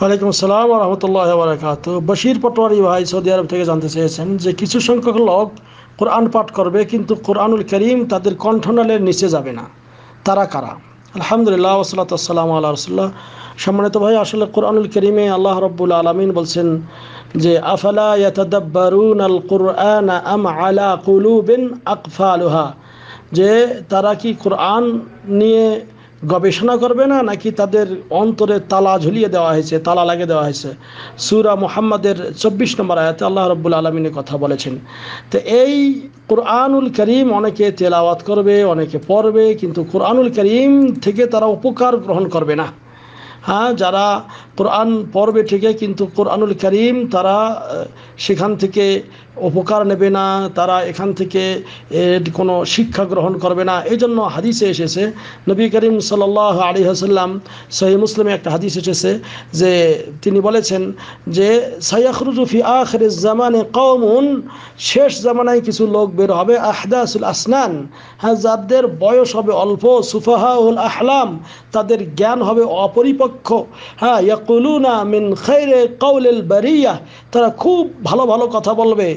ওয়ালাইকুম আসসালাম রহমতুল্লাহ বরাকাত বশির পটোয়ারি ভাই সৌদি আরব থেকে জানতে চেয়েছেন যে কিছু সংখ্যক লোক কোরআন পাঠ করবে কিন্তু কোরআনুল করিম তাদের কণ্ঠনালের নিচে যাবে না তারা কারা আলহামদুলিল্লাহ ওসলাতাম আল্লাহ রসুল্লাহ সম্মানিত ভাই আসলে কোরআনুল করিমে আল্লাহ রব্বুল আলমিন বলছেন যে আফালা আম আলা যে তারা কি কোরআন নিয়ে গবেষণা করবে না নাকি তাদের অন্তরে তালা ঝুলিয়ে দেওয়া হয়েছে তালা লাগে দেওয়া হয়েছে সুরা মুহাম্মাদের চব্বিশ নম্বর আয়াতে আল্লাহ রব্বুল আলমিনে কথা বলেছেন তো এই কোরআনুল করিম অনেকে তেলাওয়াত করবে অনেকে পড়বে কিন্তু কোরআনুল করিম থেকে তারা উপকার গ্রহণ করবে না হ্যাঁ যারা কোরআন পর্বে থেকে কিন্তু কোরআনুল করিম তারা সেখান থেকে উপকার নেবে না তারা এখান থেকে কোনো শিক্ষা গ্রহণ করবে না এই জন্য হাদিসে এসেছে নবী করিম সাল আলী হাসাল্লাম সহি মুসলিমে একটা হাদিস এসেছে যে তিনি বলেছেন যে সাইয়াখরুজুফি আখর জামানে কৌমুন শেষ জামানায় কিছু লোক বের হবে আহদাসুল আসনান হ্যাঁ যাদের বয়স হবে অল্প সুফাহাউল আহলাম তাদের জ্ঞান হবে অপরিপক্ষ পক্ষ হ্যাঁ ইয়াকুলুনা মিন খৈরে কৌলেল বারিয়া তারা খুব ভালো ভালো কথা বলবে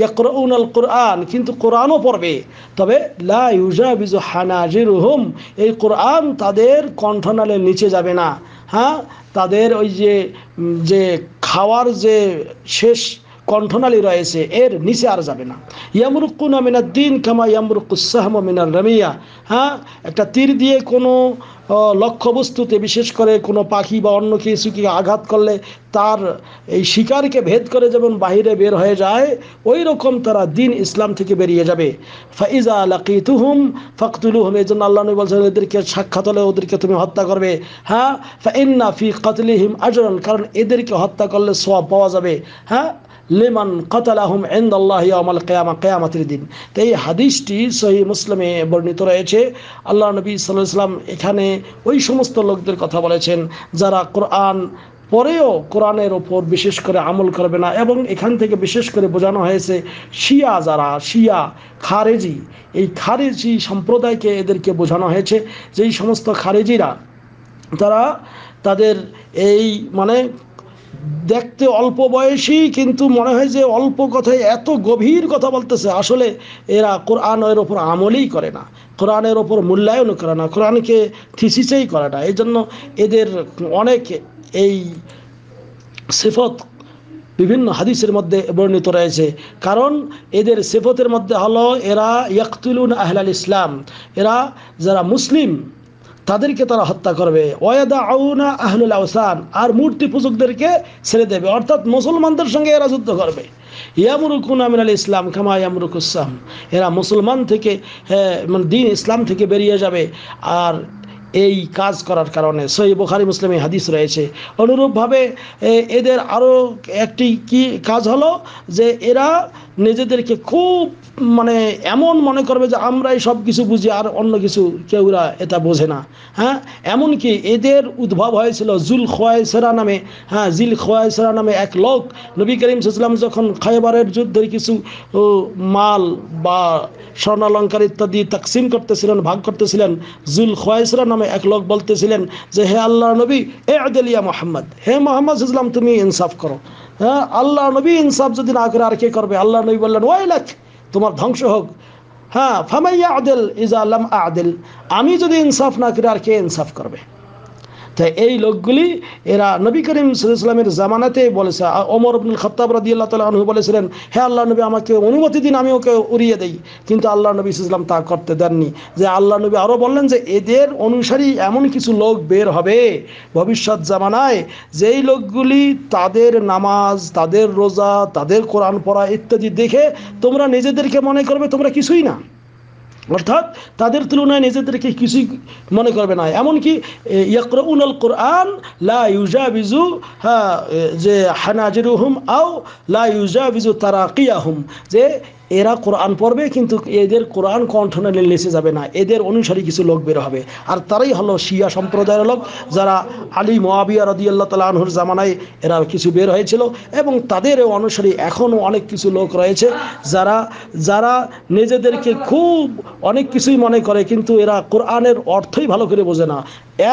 ইয়াকরউন কোরআন কিন্তু কোরআনও পড়বে তবে লা ইউজাবিজু হানাজির হুম এই কোরআন তাদের কণ্ঠনালের নিচে যাবে না হ্যাঁ তাদের ওই যে যে খাওয়ার যে শেষ কণ্ঠনালী রয়েছে এর নিচে আর যাবে না ইয়ামরুকুন আমিনা দিন কামা ইয়ামরুকুসাহ মিনার রামিয়া হ্যাঁ একটা তীর দিয়ে কোনো লক্ষ্যবস্তুতে বিশেষ করে কোনো পাখি বা অন্য কিছুকে আঘাত করলে তার এই শিকারকে ভেদ করে যেমন বাহিরে বের হয়ে যায় ওই রকম তারা দিন ইসলাম থেকে বেরিয়ে যাবে ফাইজা লাকিতুহুম হুম এই জন্য আল্লাহ নবী বলছেন এদেরকে সাক্ষাৎ হলে ওদেরকে তুমি হত্যা করবে হ্যাঁ ফাইন্না ফি হিম আজরান কারণ এদেরকে হত্যা করলে সব পাওয়া যাবে হ্যাঁ লেমান কতালাহম এন্দ আল্লাহ আমাল কেয়ামা কেয়ামাতির দিন তো এই হাদিসটি সহি মুসলিমে বর্ণিত রয়েছে আল্লাহ নবী সাল্লাম এখানে ওই সমস্ত লোকদের কথা বলেছেন যারা কোরআন পরেও কোরআনের ওপর বিশেষ করে আমল করবে না এবং এখান থেকে বিশেষ করে বোঝানো হয়েছে শিয়া যারা শিয়া খারেজি এই খারেজি সম্প্রদায়কে এদেরকে বোঝানো হয়েছে যেই সমস্ত খারেজিরা তারা তাদের এই মানে দেখতে অল্প বয়সী কিন্তু মনে হয় যে অল্প কথায় এত গভীর কথা বলতেছে আসলে এরা কোরআনের ওপর আমলেই করে না কোরআনের ওপর মূল্যায়ন করে না কোরআনকে থিসিসেই করে না এই জন্য এদের অনেক এই সিফত বিভিন্ন হাদিসের মধ্যে বর্ণিত রয়েছে কারণ এদের সেফতের মধ্যে হলো এরা ইয়াকতুলুন আহলাল ইসলাম এরা যারা মুসলিম তাদেরকে তারা হত্যা করবে ওয়াদা আউনা আহলুল আহসান আর মূর্তি পুজকদেরকে ছেড়ে দেবে অর্থাৎ মুসলমানদের সঙ্গে এরা যুদ্ধ করবে ইয়ামরুকুন আমিন আল ইসলাম খামা ইয়ামরুক ইসলাম এরা মুসলমান থেকে মানে দিন ইসলাম থেকে বেরিয়ে যাবে আর এই কাজ করার কারণে সই বুখারি মুসলিমে হাদিস রয়েছে অনুরূপভাবে এদের আরও একটি কি কাজ হলো যে এরা নিজেদেরকে খুব মানে এমন মনে করবে যে আমরাই সব কিছু বুঝি আর অন্য কিছু কেউরা এটা বোঝে না হ্যাঁ এমনকি এদের উদ্ভব হয়েছিল জুল খোয়াইসেরা নামে হ্যাঁ জিল খোয়াইসেরা নামে এক লোক নবী করিম সাল্লাম যখন খাইবারের যুদ্ধের কিছু মাল বা স্বর্ণালঙ্কার ইত্যাদি তাকসিম করতেছিলেন ভাগ করতেছিলেন জুল খোয়াইসেরা নামে এক লোক বলতেছিলেন যে হে আল্লাহ নবী এ আদেলিয়া মোহাম্মদ হে মোহাম্মদ ইসলাম তুমি ইনসাফ করো হ্যাঁ আল্লাহ নবী ইনসাফ যদি না করে আর কে করবে আল্লাহ নবী বললেন ওই লেখ তোমার ধ্বংস হোক হ্যাঁ ফামাইয়া আদেল ইজা আল্লাহ আদেল আমি যদি ইনসাফ না করি আর কে ইনসাফ করবে তাই এই লোকগুলি এরা নবী করিম ইসলামের জামানাতে বলেছে অমর আব্দুল খতাব রাদি আল্লাহ তালা আনহু বলেছিলেন হ্যাঁ আল্লাহ নবী আমাকে অনুমতি দিন আমি ওকে উড়িয়ে দেই কিন্তু আল্লাহ নবী ইসলাম তা করতে দেননি যে আল্লাহ নবী আরও বললেন যে এদের অনুসারী এমন কিছু লোক বের হবে ভবিষ্যৎ জামানায় যেই লোকগুলি তাদের নামাজ তাদের রোজা তাদের কোরআন পড়া ইত্যাদি দেখে তোমরা নিজেদেরকে মনে করবে তোমরা কিছুই না অর্থাৎ তাদের তুলনায় নিজেদেরকে কিছুই মনে করবে না এমনকি ইয়াকরউন আল কোরআন লা বিজু হ্যাঁ যে হুম আও লা বিজু ইউজাবিজু হুম যে এরা কোরআন পড়বে কিন্তু এদের কোরআন কণ্ঠনালে লেসে যাবে না এদের অনুসারী কিছু লোক বের হবে আর তারাই হলো শিয়া সম্প্রদায়ের লোক যারা আলী মোয়াবিয়া রদিয়াল্লা তালা আনহুর জামানায় এরা কিছু বের হয়েছিল এবং তাদের অনুসারী এখনও অনেক কিছু লোক রয়েছে যারা যারা নিজেদেরকে খুব অনেক কিছুই মনে করে কিন্তু এরা কোরআনের অর্থই ভালো করে বোঝে না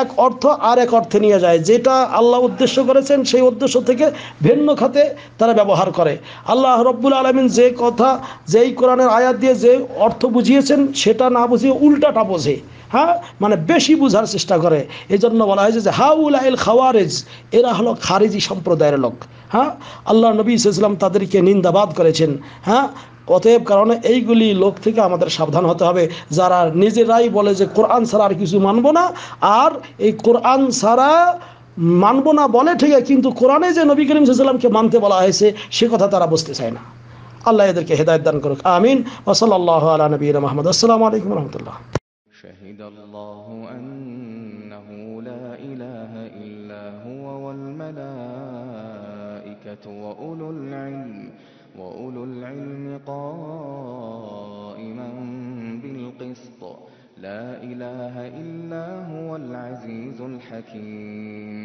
এক অর্থ আর এক অর্থে নিয়ে যায় যেটা আল্লাহ উদ্দেশ্য করেছেন সেই উদ্দেশ্য থেকে ভিন্ন খাতে তারা ব্যবহার করে আল্লাহ রব্বুল আলমিন যে কথা যেই কোরআনের আয়াত দিয়ে যে অর্থ বুঝিয়েছেন সেটা না বুঝিয়ে উল্টাটা বোঝে হ্যাঁ মানে বেশি বোঝার চেষ্টা করে এই জন্য বলা হয়েছে যে আইল খাওয়ারেজ এরা হলো খারেজি সম্প্রদায়ের লোক হ্যাঁ আল্লাহ নবী ইসলাম তাদেরকে নিন্দাবাদ করেছেন হ্যাঁ অতএব কারণে এইগুলি লোক থেকে আমাদের সাবধান হতে হবে যারা নিজেরাই বলে যে কোরআন ছাড়া আর কিছু মানব না আর এই কোরআন ছাড়া মানব না বলে ঠিক কিন্তু কোরআনে যে নবী করিম মানতে বলা হয়েছে সে কথা তারা বুঝতে চায় না আল্লাহ هداية হেদায়ত দান آمين وصلى الله على نبينا محمد السلام عليكم ورحمة الله شهد الله أنه لا إله إلا هو والملائكة وأولو العلم وأولو العلم قائما بالقسط لا إله إلا هو العزيز الحكيم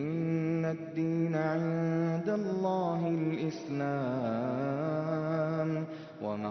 إن الدين عند الله الإسلام